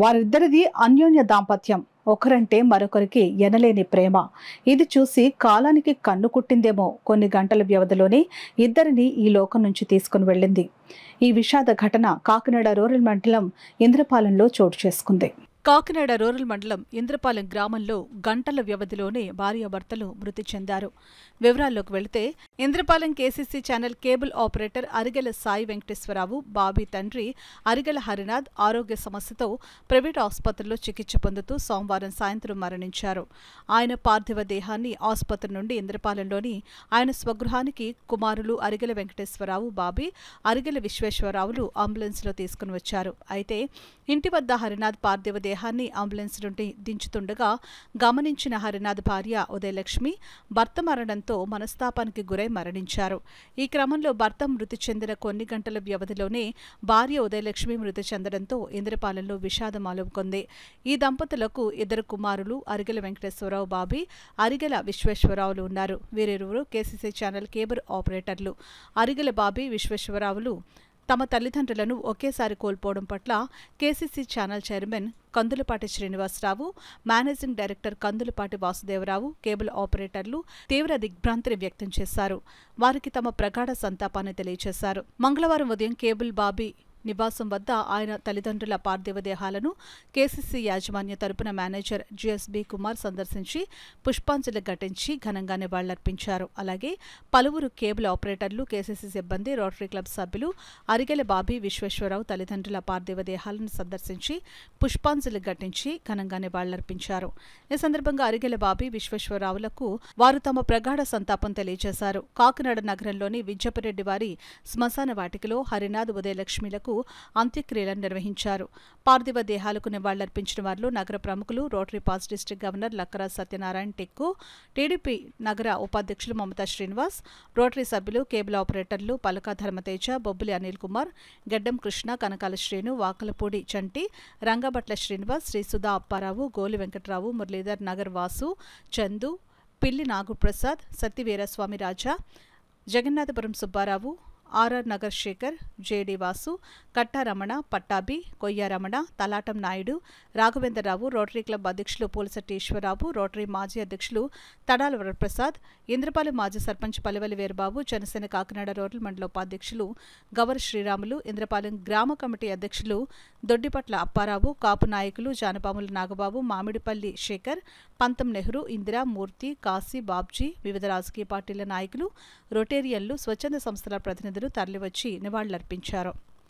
వారిద్దరిది అన్యోన్య దాంపత్యం ఒకరంటే మరొకరికి ఎనలేని ప్రేమ ఇది చూసి కాలానికి కన్ను కుట్టిందేమో కొన్ని గంటల వ్యవధిలోనే ఇద్దరిని ఈ లోకం నుంచి తీసుకుని వెళ్ళింది ఈ విషాద ఘటన కాకినాడ రూరల్ మండలం ఇంద్రపాలెంలో చోటు చేసుకుంది కాకినాడ రూరల్ మండలం ఇంద్రపాలెం గ్రామంలో గంటల వ్యవధిలోనే భార్యాభర్తలు మృతి చెందారు వివరాల్లోకి వెళితే Indrapalem KCC channel cable operator Arigela Sai Venkateswararao Bobby తండ్రి అరిగెల హరినాథ్ ఆరోగ్య సమస్యతో ప్రైవేట్ ఆసుపత్రిలో చికిత్స పొందుతూ సోమవారం సాయంత్రం మరణించారు ఆయన పార్థివ దేహాన్ని ఆసుపత్రి నుండి ఇంద్రపాలెంలోని ఆయన స్వగృహానికి కుమారులు అరిగెల వెంకటేశ్వరరావు బాబీ అరిగెల విశ్వేశ్వరరావులు అంబులెన్స్లో తీసుకుని వచ్చారు అయితే ఇంటి వద్ద హరినాథ్ పార్థివ దేహాన్ని అంబులెన్స్ నుండి దించుతుండగా గమనించిన హరినాథ్ భార్య ఉదయలక్ష్మి భర్త మరణంతో మనస్తాపానికి గురై మరణించారు ఈ క్రమంలో భర్త మృతి చెందిన కొన్ని గంటల వ్యవధిలోనే భార్య ఉదయలక్ష్మి మృతి చెందడంతో ఇంద్రపాలెంలో విషాదం అలుముకుంది ఈ దంపతులకు ఇద్దరు కుమారులు అరిగెల వెంకటేశ్వరరావు బాబీ అరిగెల విశ్వేశ్వరరావులు ఉన్నారు వీరిరువురు కేసీసీ ఛానల్ కేబుల్ ఆపరేటర్లు అరిగెల బాబీ విశ్వేశ్వరరావులు తమ తల్లిదండ్రులను ఒకేసారి కోల్పోవడం పట్ల KCC channel chairman Kandulapati Srinivasarao managing director Kandulapati Vasudevarao cable ఆపరేటర్లు తీవ్ర దిగ్భ్రాంతిని వ్యక్తం చేశారు వారికి తమ ప్రగాఢ సంతాపాన్ని తెలియజేశారు మంగళవారం ఉదయం కేబుల్ బాబీ నివాసం వద్ద ఆయన తల్లిదండ్రుల పార్థివదేహాలను దేహాలను కేసీసీ యాజమాన్య తరపున మేనేజర్ జీఎస్బీ కుమార్ సందర్శించి పుష్పాంజలి ఘటించి ఘనంగా నివాళులర్పించారు అలాగే పలువురు కేబుల్ ఆపరేటర్లు కేసీసీ సిబ్బంది రోటరీ క్లబ్ సభ్యులు అరిగెల బాబీ విశ్వేశ్వరరావు తల్లిదండ్రుల పార్థివదేహాలను దేహాలను సందర్శించి పుష్పాంజలి ఘటించి ఘనంగా నివాళులర్పించారు ఈ సందర్భంగా అరిగెల బాబీ విశ్వేశ్వరరావులకు వారు తమ ప్రగాఢ సంతాపం తెలియజేశారు కాకినాడ నగరంలోని విద్యపరెడ్డి వారి శ్మశాన వాటికలో హరినాథ్ ఉదయలక్ష్మిలకు అంత్యక్రియలను నిర్వహించారు పార్థివ దేహాలకు నివాళులర్పించిన వారిలో నగర ప్రముఖులు Rotary past district governor Lakkaraj Satyanarayana టెక్కు టీడీపీ నగర ఉపాధ్యక్షులు మమతా శ్రీనివాస్ రోటరీ సభ్యులు కేబుల్ ఆపరేటర్లు పలక ధర్మతేజ బొబ్బులి అనిల్ కుమార్ గడ్డం కృష్ణ కనకాల శ్రీను వాకలపూడి చంటి రంగభట్ల శ్రీనివాస్ శ్రీ సుధా అప్పారావు గోలి Venkatrao Muralidhar Nagar Vasu Chandu Pilli Naguprasad Satyaveeraswamy Raja Jagannathapuram Subbarao RR Nagar Sekhar JD Vasu Kattaramana Pattabhi Koyyaramana Talatam Naidu Raghavendrarao Rotary club అధ్యక్షులు పూలశెట్టి ఈశ్వరరావు రోటరీ మాజీ అధ్యక్షులు తడాల వరప్రసాద్ ఇంద్రపాలెం మాజీ సర్పంచ్ పలివలి వీరబాబు జనసేన కాకినాడ రూరల్ మండల ఉపాధ్యక్షులు గవర్ శ్రీరాములు ఇంద్రపాలెం గ్రామ కమిటీ అధ్యక్షులు దొడ్డిపట్ల అప్పారావు కాపు నాయకులు జానపాముల నాగబాబు మామిడిపల్లి శేఖర్ పంతం నెహ్రూ ఇందిరా మూర్తి కాశీ బాబ్జీ వివిధ రాజకీయ పార్టీల నాయకులు రొటేరియన్లు స్వచ్ఛంద సంస్థల ప్రతినిధులు తదితరులు తరలివచ్చి నివాళులర్పించారు